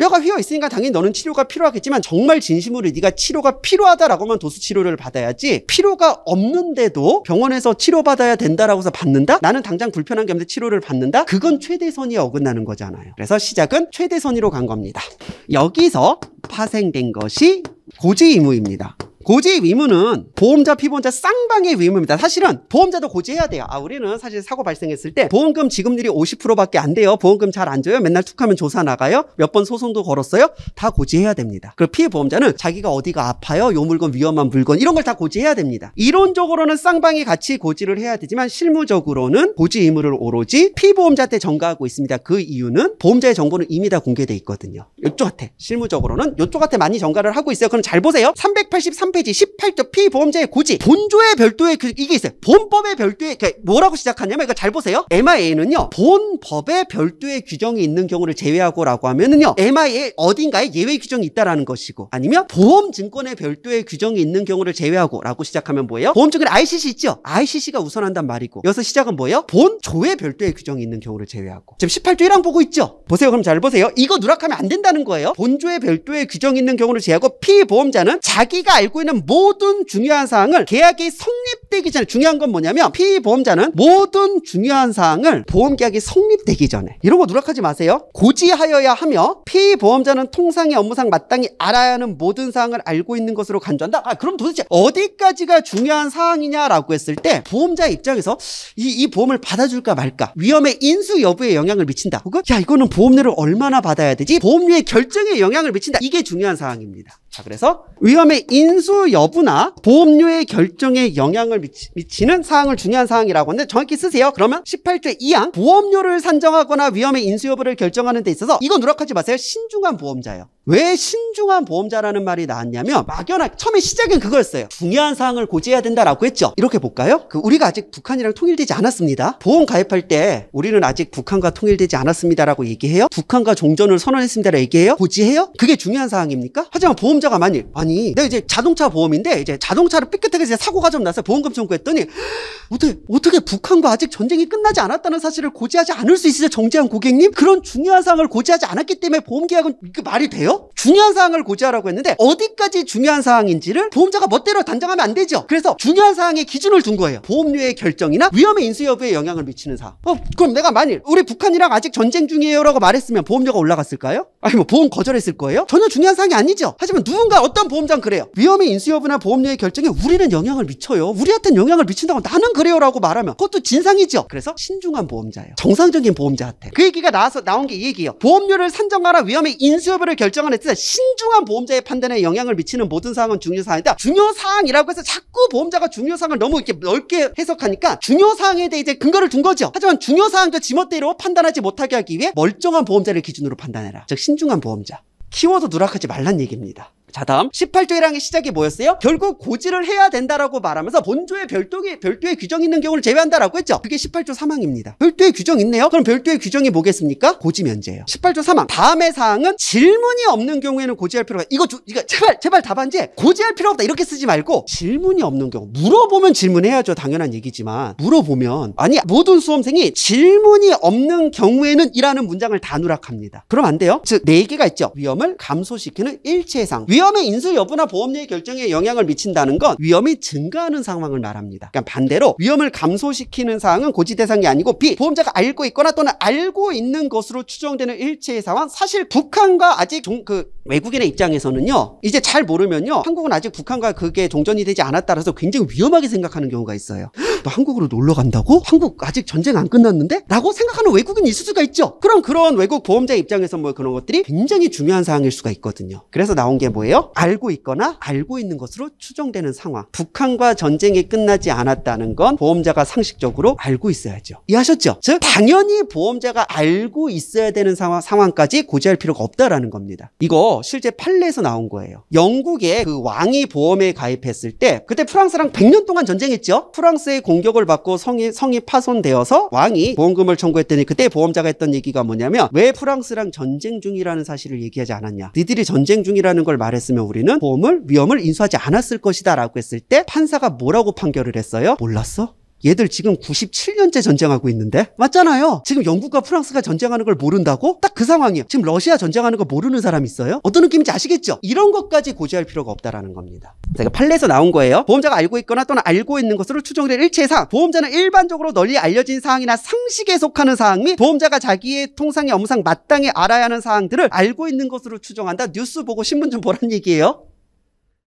뼈가 휘어 있으니까 당연히 너는 치료가 필요하겠지만 정말 진심으로 네가 치료가 필요하다라고만 도수 치료를 받아야지 필요가 없는데도 병원에서 치료받아야 된다라고 해서 받는다? 나는 당장 불편한 게 없는데 치료를 받는다? 그건 최대선이 어긋나는 거잖아요. 그래서 시작은 최대선으로간 겁니다. 여기서 파생된 것이 고지의무입니다. 고지의 의무는 보험자 피보험자 쌍방의 의무입니다. 사실은 보험자도 고지해야 돼요. 아 우리는 사실 사고 발생했을 때 보험금 지급률이 50%밖에 안 돼요. 보험금 잘 안 줘요. 맨날 툭하면 조사 나가요. 몇 번 소송도 걸었어요. 다 고지해야 됩니다. 그리고 피해 보험자는 자기가 어디가 아파요. 요 물건 위험한 물건 이런 걸 다 고지해야 됩니다. 이론적으로는 쌍방이 같이 고지를 해야 되지만 실무적으로는 고지 의무를 오로지 피보험자한테 전가하고 있습니다. 그 이유는 보험자의 정보는 이미 다 공개돼 있거든요. 이쪽한테 실무적으로는 이쪽한테 많이 전가를 하고 있어요. 그럼 잘 보세요. 383 3페이지 18조 피보험자의 고지 본조의 별도의 그 이게 있어요. 본법의 별도의 그, 뭐라고 시작하냐면 이거 잘 보세요. MIA는요. 본법의 별도의 규정이 있는 경우를 제외하고라고 하면은요. MIA 어딘가에 예외 규정이 있다라는 것이고 아니면 보험 증권의 별도의 규정이 있는 경우를 제외하고라고 시작하면 뭐예요? 보험 증권 ICC 있죠. ICC가 우선한단 말이고 여기서 시작은 뭐예요? 본조의 별도의 규정이 있는 경우를 제외하고 지금 18조 1항 보고 있죠. 보세요. 그럼 잘 보세요. 이거 누락하면 안 된다는 거예요. 본조의 별도의 규정 이 있는 경우를 제외하고 피보험자는 자기가 알고 갖고 있는 모든 중요한 사항을 계약이 성립되기 전에 중요한 건 뭐냐면 피보험자는 모든 중요한 사항을 보험계약이 성립되기 전에 이런 거 누락하지 마세요. 고지하여야 하며 피보험자는 통상의 업무상 마땅히 알아야 하는 모든 사항을 알고 있는 것으로 간주한다. 아 그럼 도대체 어디까지가 중요한 사항이냐라고 했을 때 보험자 입장에서 이, 이 보험을 받아줄까 말까 위험의 인수 여부에 영향을 미친다. 혹은 야 이거는 보험료를 얼마나 받아야 되지? 보험료의 결정에 영향을 미친다. 이게 중요한 사항입니다. 자, 그래서 위험의 인수 여부나 보험료의 결정에 영향을 미치, 는 사항을 중요한 사항이라고 하는데 정확히 쓰세요. 그러면 18조 2항 보험료를 산정하거나 위험의 인수 여부를 결정하는 데 있어서 이거 누락하지 마세요. 신중한 보험자예요. 왜 신중한 보험자라는 말이 나왔냐면 막연하게 처음에 시작은 그거였어요. 중요한 사항을 고지해야 된다라고 했죠. 이렇게 볼까요? 그 우리가 아직 북한이랑 통일되지 않았습니다. 보험 가입할 때 우리는 아직 북한과 통일되지 않았습니다라고 얘기해요. 북한과 종전을 선언했습니다라고 얘기해요. 고지해요? 그게 중요한 사항입니까? 하지만 보험자가 만일 아니 내가 이제 자동차 보험인데 이제 자동차를 삐끗하게 이제 사고가 좀 나서 보험금 청구했더니 어떻게 어떻게 북한과 아직 전쟁이 끝나지 않았다는 사실을 고지하지 않을 수있어요 정재한 고객님? 그런 중요한 사항을 고지하지 않았기 때문에 보험 계약은 그 말이 돼요? 중요한 사항을 고지하라고 했는데 어디까지 중요한 사항인지를 보험자가 멋대로 단정하면 안 되죠. 그래서 중요한 사항의 기준을 둔 거예요. 보험료의 결정이나 위험의 인수 여부에 영향을 미치는 사항. 어, 그럼 내가 만일 우리 북한이랑 아직 전쟁 중이에요라고 말했으면 보험료가 올라갔을까요? 아니 뭐 보험 거절했을 거예요? 전혀 중요한 사항이 아니죠. 하지만 누군가 어떤 보험장 그래요. 위험의 인수 여부나 보험료의 결정에 우리는 영향을 미쳐요. 우리한테는 영향을 미친다고 나는 그래요라고 말하면 그것도 진상이죠. 그래서 신중한 보험자예요. 정상적인 보험자한테. 그 얘기가 나와서 나온 게 이 얘기예요. 보험료를 산정하라 위험의 인수 여부를 결정 결정하는 데 신중한 보험자의 판단에 영향을 미치는 모든 사항은 중요사항이다. 중요사항이라고 해서 자꾸 보험자가 중요사항을 너무 이렇게 넓게 해석하니까 중요사항에 대해 이제 근거를 둔 거죠. 하지만 중요사항도 지멋대로 판단하지 못하게 하기 위해 멀쩡한 보험자를 기준으로 판단해라. 즉 신중한 보험자. 키워도 누락하지 말란 얘기입니다. 자 다음 18조의 시작이 뭐였어요? 결국 고지를 해야 된다라고 말하면서 본조에 별도의, 별도의 규정이 있는 경우를 제외한다라고 했죠. 그게 18조 3항입니다. 별도의 규정 있네요. 그럼 별도의 규정이 뭐겠습니까? 고지 면제예요. 18조 3항 다음의 사항은 질문이 없는 경우에는 고지할 필요가 이거 주, 이거 제발 제발 답안지 고지할 필요 없다 이렇게 쓰지 말고 질문이 없는 경우 물어보면 질문해야죠. 당연한 얘기지만 물어보면 아니 모든 수험생이 질문이 없는 경우에는 이라는 문장을 다누락합니다 그럼 안 돼요. 즉 네 개가 있죠. 위험을 감소시키는 일체상 위험 위험의 인수 여부나 보험료의 결정에 영향을 미친다는 건 위험이 증가하는 상황을 말합니다. 그러니까 반대로 위험을 감소시키는 사항은 고지 대상이 아니고 B. 보험자가 알고 있거나 또는 알고 있는 것으로 추정되는 일체의 상황. 사실 북한과 아직 종, 그 외국인의 입장에서는요. 이제 잘 모르면요. 한국은 아직 북한과 그게 종전이 되지 않았다라서 굉장히 위험하게 생각하는 경우가 있어요. 너 한국으로 놀러 간다고? 한국 아직 전쟁 안 끝났는데? 라고 생각하는 외국인이 있을 수가 있죠. 그럼 그런 외국 보험자 입장에서 뭐 그런 것들이 굉장히 중요한 사항일 수가 있거든요. 그래서 나온 게 뭐예요? 거예요. 알고 있거나 알고 있는 것으로 추정되는 상황. 북한과 전쟁이 끝나지 않았다는 건 보험자가 상식적으로 알고 있어야죠. 이해하셨죠? 즉 당연히 보험자가 알고 있어야 되는 상황, 상황까지 고지할 필요가 없다라는 겁니다. 이거 실제 판례에서 나온 거예요. 영국의 그 왕이 보험에 가입했을 때 그때 프랑스랑 100년 동안 전쟁했죠. 프랑스의 공격을 받고 성이 성이 파손되어서 왕이 보험금을 청구했더니 그때 보험자가 했던 얘기가 뭐냐면 왜 프랑스랑 전쟁 중이라는 사실을 얘기하지 않았냐. 니들이 전쟁 중이라는 걸 말해 했으면 우리는 보험을 위험을 인수하지 않았을 것이다라고 했을 때 판사가 뭐라고 판결을 했어요? 몰랐어? 얘들 지금 97년째 전쟁하고 있는데 맞잖아요 지금 영국과 프랑스가 전쟁하는 걸 모른다고? 딱 그 상황이에요 지금 러시아 전쟁하는 거 모르는 사람 있어요? 어떤 느낌인지 아시겠죠? 이런 것까지 고지할 필요가 없다라는 겁니다 제가 판례에서 나온 거예요 보험자가 알고 있거나 또는 알고 있는 것으로 추정된 일체 사항 보험자는 일반적으로 널리 알려진 사항이나 상식에 속하는 사항 및 보험자가 자기의 통상의 업무상 마땅히 알아야 하는 사항들을 알고 있는 것으로 추정한다 뉴스 보고 신문 좀 보란 얘기예요